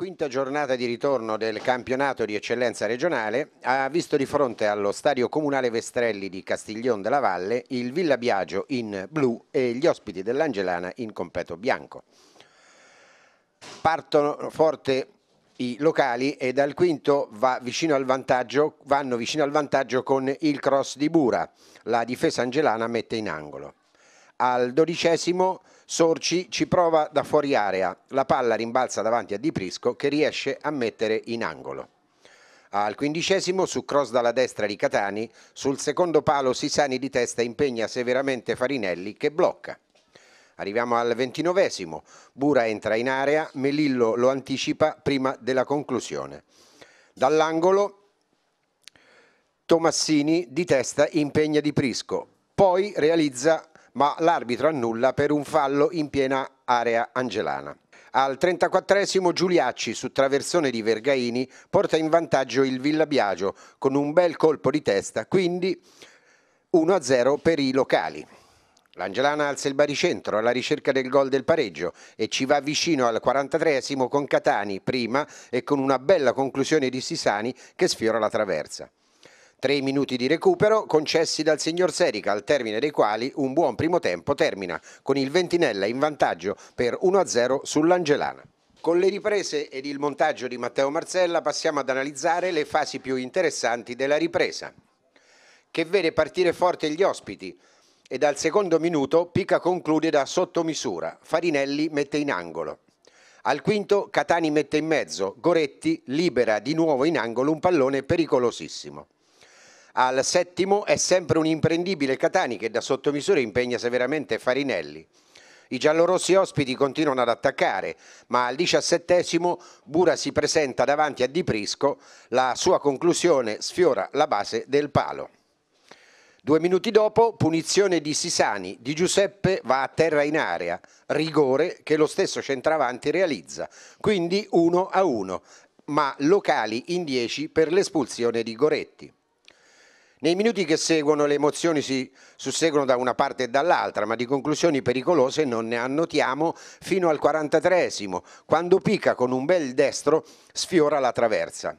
Quinta giornata di ritorno del campionato di eccellenza regionale ha visto di fronte allo stadio comunale Vestrelli di Castiglione della Valle il Villa Biagio in blu e gli ospiti dell'Angelana in completo bianco. Partono forte i locali e dal quinto va vicino vanno vicino al vantaggio con il cross di Bura. La difesa angelana mette in angolo. Al dodicesimo Sorci ci prova da fuori area, la palla rimbalza davanti a Di Prisco che riesce a mettere in angolo. Al quindicesimo su cross dalla destra di Catani, sul secondo palo Sisani di testa impegna severamente Farinelli che blocca. Arriviamo al ventinovesimo, Bura entra in area, Melillo lo anticipa prima della conclusione. Dall'angolo Tomassini di testa impegna Di Prisco, poi realizza ma l'arbitro annulla per un fallo in piena area angelana. Al 34 esimo Giuliacci su traversone di Vergaini porta in vantaggio il Villa Biagio con un bel colpo di testa, quindi 1-0 per i locali. L'Angelana alza il baricentro alla ricerca del gol del pareggio e ci va vicino al 43 esimo con Catani prima e con una bella conclusione di Sisani che sfiora la traversa. Tre minuti di recupero concessi dal signor Serica, al termine dei quali un buon primo tempo termina con il Ventinella in vantaggio per 1-0 sull'Angelana. Con le riprese ed il montaggio di Matteo Marzella passiamo ad analizzare le fasi più interessanti della ripresa, che vede partire forte gli ospiti e dal secondo minuto Pica conclude da sottomisura, Farinelli mette in angolo. Al quinto Catani mette in mezzo, Goretti libera di nuovo in angolo un pallone pericolosissimo. Al settimo è sempre un imprendibile Catani che da sottomisura impegna severamente Farinelli. I giallorossi ospiti continuano ad attaccare, ma al diciassettesimo Bura si presenta davanti a Di Prisco, la sua conclusione sfiora la base del palo. Due minuti dopo, punizione di Sisani, di Giuseppe va a terra in area, rigore che lo stesso centravanti realizza, quindi 1 a 1, ma locali in 10 per l'espulsione di Goretti. Nei minuti che seguono le emozioni si susseguono da una parte e dall'altra, ma di conclusioni pericolose non ne annotiamo fino al 43esimo, quando Pica con un bel destro sfiora la traversa.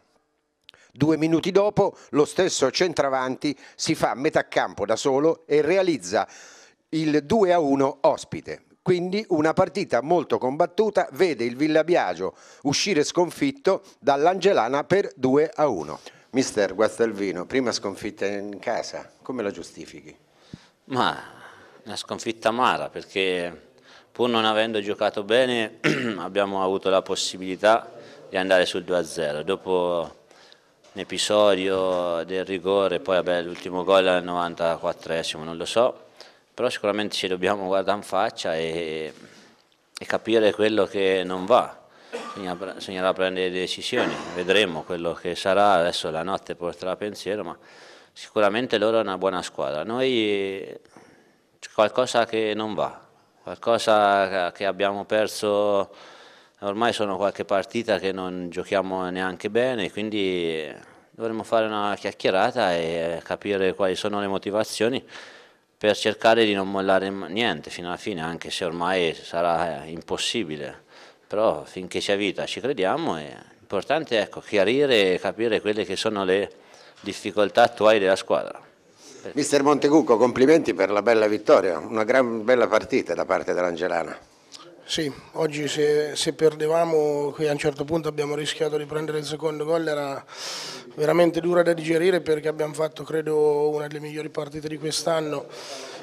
Due minuti dopo lo stesso centravanti si fa metà campo da solo e realizza il 2 a 1 ospite. Quindi una partita molto combattuta vede il Villa Biagio uscire sconfitto dall'Angelana per 2 a 1. Mister Guastalvino, prima sconfitta in casa, come la giustifichi? Ma una sconfitta amara perché pur non avendo giocato bene abbiamo avuto la possibilità di andare sul 2-0. Dopo l'episodio del rigore, poi l'ultimo gol al 94esimo, non lo so, però sicuramente ci dobbiamo guardare in faccia e, e capire quello che non va bisognerà prendere decisioni, vedremo quello che sarà, adesso la notte porterà pensiero, ma sicuramente loro hanno una buona squadra. Noi c'è qualcosa che non va, qualcosa che abbiamo perso, ormai sono qualche partita che non giochiamo neanche bene, quindi dovremmo fare una chiacchierata e capire quali sono le motivazioni per cercare di non mollare niente fino alla fine, anche se ormai sarà eh, impossibile però finché c'è vita ci crediamo e l'importante è ecco, chiarire e capire quelle che sono le difficoltà attuali della squadra. Mister Montecucco, complimenti per la bella vittoria, una gran bella partita da parte dell'Angelana. Sì, oggi se, se perdevamo qui a un certo punto abbiamo rischiato di prendere il secondo gol, era veramente dura da digerire perché abbiamo fatto credo una delle migliori partite di quest'anno,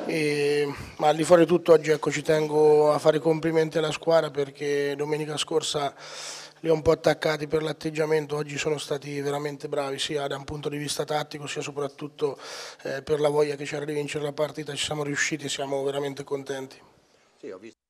ma al di fuori di tutto oggi ecco, ci tengo a fare complimenti alla squadra perché domenica scorsa li ho un po' attaccati per l'atteggiamento, oggi sono stati veramente bravi sia da un punto di vista tattico sia soprattutto eh, per la voglia che c'era di vincere la partita, ci siamo riusciti e siamo veramente contenti. Sì, ho visto.